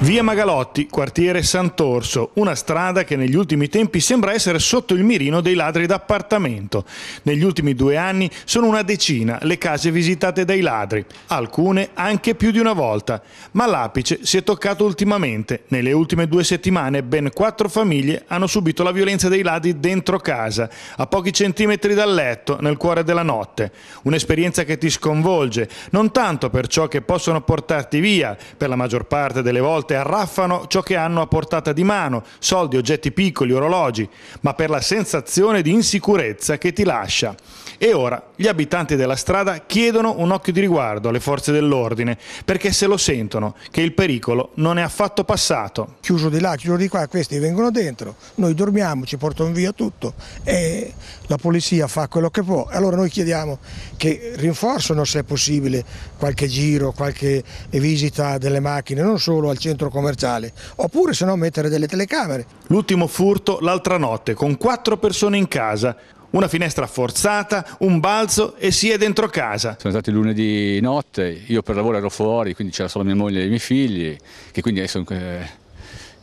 Via Magalotti, quartiere Sant'Orso, una strada che negli ultimi tempi sembra essere sotto il mirino dei ladri d'appartamento. Negli ultimi due anni sono una decina le case visitate dai ladri, alcune anche più di una volta. Ma l'apice si è toccato ultimamente. Nelle ultime due settimane ben quattro famiglie hanno subito la violenza dei ladri dentro casa, a pochi centimetri dal letto, nel cuore della notte. Un'esperienza che ti sconvolge, non tanto per ciò che possono portarti via, per la maggior parte delle volte volte arraffano ciò che hanno a portata di mano, soldi, oggetti piccoli, orologi, ma per la sensazione di insicurezza che ti lascia. E ora gli abitanti della strada chiedono un occhio di riguardo alle forze dell'ordine, perché se lo sentono che il pericolo non è affatto passato. Chiuso di là, chiuso di qua, questi vengono dentro, noi dormiamo, ci portano via tutto e la polizia fa quello che può. Allora noi chiediamo che rinforzano se è possibile qualche giro, qualche visita delle macchine, non solo al centro centro commerciale, oppure se no mettere delle telecamere. L'ultimo furto l'altra notte, con quattro persone in casa, una finestra forzata, un balzo e si è dentro casa. Sono stati lunedì notte, io per lavoro ero fuori, quindi c'era solo mia moglie e i miei figli, che quindi adesso eh,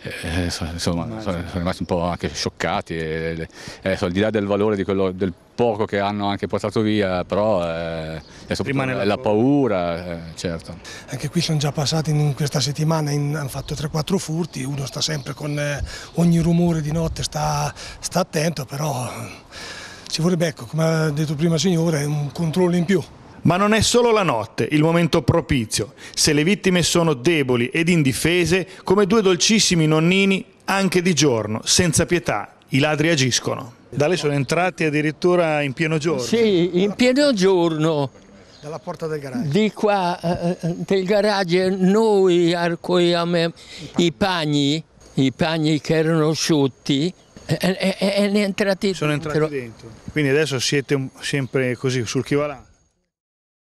eh, eh insomma, sono, rimasti un po' anche scioccati. E, adesso, eh, al di là del valore di quello, del poco che hanno anche portato via, però eh, rimane la, la paura, eh, certo. Anche qui sono già passati in questa settimana, in, hanno fatto 3-4 furti, uno sta sempre con eh, ogni rumore di notte, sta, sta attento, però ci vorrebbe, ecco, come ha detto prima signore, un controllo in più. Ma non è solo la notte il momento propizio, se le vittime sono deboli ed indifese, come due dolcissimi nonnini, anche di giorno, senza pietà, i ladri agiscono. Da lei sono entrati addirittura in pieno giorno? Sì, in pieno giorno. Dalla porta del garage? Di qua, eh, eh, del garage, noi arcoiamo i pagni, i pagni che erano asciutti, e, eh, e, e ne entrati Sono entrati dentro. Quindi adesso siete sempre così, sul chi va là?